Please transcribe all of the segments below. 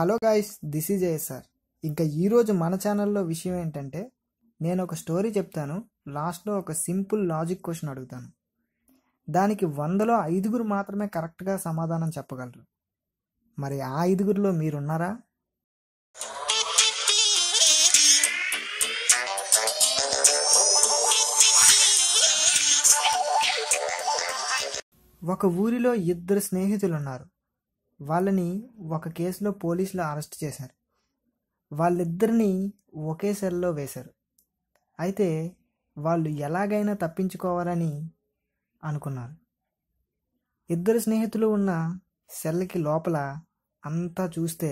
hello guys this is a sir ఇంకా ఈరోజు మన ఛానల్లో విషయం ఏంటంటే నేను ఒక స్టోరీ చెప్తాను లాస్ట్లో ఒక సింపుల్ లాజిక్ క్వశ్చన్ అడుగుతాను దానికి వందలో ఐదుగురు మాత్రమే కరెక్ట్గా సమాధానం చెప్పగలరు మరి ఆ ఐదుగురిలో మీరున్నారా ఒక ఊరిలో ఇద్దరు స్నేహితులు ఉన్నారు వాళ్ళని ఒక కేసులో పోలీసులు అరెస్ట్ చేశారు వాళ్ళిద్దరిని ఒకే సెల్లో వేశారు అయితే వాళ్ళు ఎలాగైనా తప్పించుకోవాలని అనుకున్నారు ఇద్దరు స్నేహితులు ఉన్న సెల్కి లోపల అంతా చూస్తే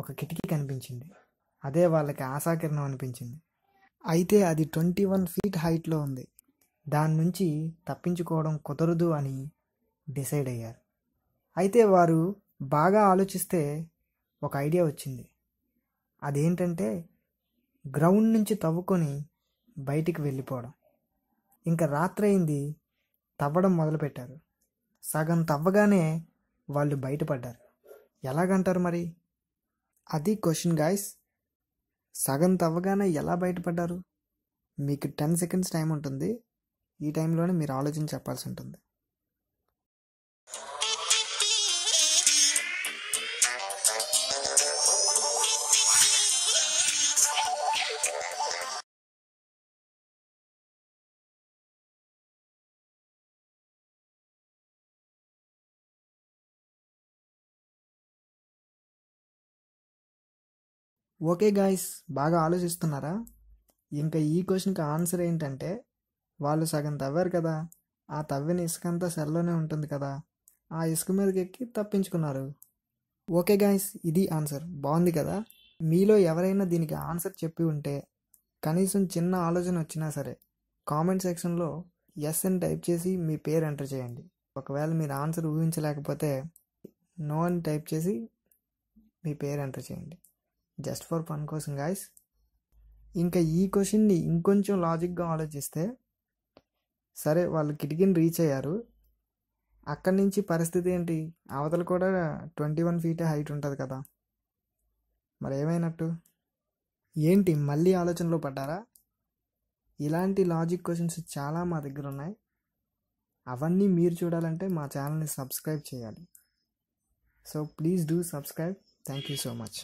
ఒక కిటికీ కనిపించింది అదే వాళ్ళకి ఆశాకిరణం అనిపించింది అయితే అది ట్వంటీ వన్ ఫీట్ హైట్లో ఉంది దాని నుంచి తప్పించుకోవడం కుదరదు అని డిసైడ్ అయ్యారు అయితే వారు బాగా ఆలోచిస్తే ఒక ఐడియా వచ్చింది అదేంటంటే గ్రౌండ్ నుంచి తవ్వుకొని బయటికి వెళ్ళిపోవడం ఇంకా అయింది తవ్వడం మొదలుపెట్టారు సగం తవ్వగానే వాళ్ళు బయటపడ్డారు ఎలాగంటారు మరి అది క్వశ్చన్ గాయస్ సగం తవ్వగానే ఎలా బయటపడ్డారు మీకు టెన్ సెకండ్స్ టైం ఉంటుంది ఈ టైంలోనే మీరు ఆలోచించి చెప్పాల్సి ఉంటుంది ఓకే గాయస్ బాగా ఆలోచిస్తున్నారా ఇంకా ఈ క్వశ్చన్కి ఆన్సర్ ఏంటంటే వాళ్ళు సగం తవ్వారు కదా ఆ తవ్విన ఇసుక అంతా సెల్లోనే ఉంటుంది కదా ఆ ఇసుక మీదకి ఎక్కి తప్పించుకున్నారు ఓకే గాయస్ ఇది ఆన్సర్ బాగుంది కదా మీలో ఎవరైనా దీనికి ఆన్సర్ చెప్పి ఉంటే కనీసం చిన్న ఆలోచన వచ్చినా సరే కామెంట్ సెక్షన్లో ఎస్ అని టైప్ చేసి మీ పేరు ఎంటర్ చేయండి ఒకవేళ మీరు ఆన్సర్ ఊహించలేకపోతే నో అని టైప్ చేసి మీ పేరు ఎంటర్ చేయండి జస్ట్ ఫర్ ఫన్ కోసం గాయస్ ఇంకా ఈ క్వశ్చన్ని ఇంకొంచెం లాజిక్గా ఆలోచిస్తే సరే వాళ్ళు కిటికీని రీచ్ అయ్యారు అక్కడి నుంచి పరిస్థితి ఏంటి అవతల కూడా ట్వంటీ వన్ ఫీటే హైట్ ఉంటుంది కదా మరి ఏమైనట్టు ఏంటి మళ్ళీ ఆలోచనలో పడ్డారా ఇలాంటి లాజిక్ క్వశ్చన్స్ చాలా మా దగ్గర ఉన్నాయి అవన్నీ మీరు చూడాలంటే మా ఛానల్ని సబ్స్క్రైబ్ చేయాలి so please do subscribe thank you so much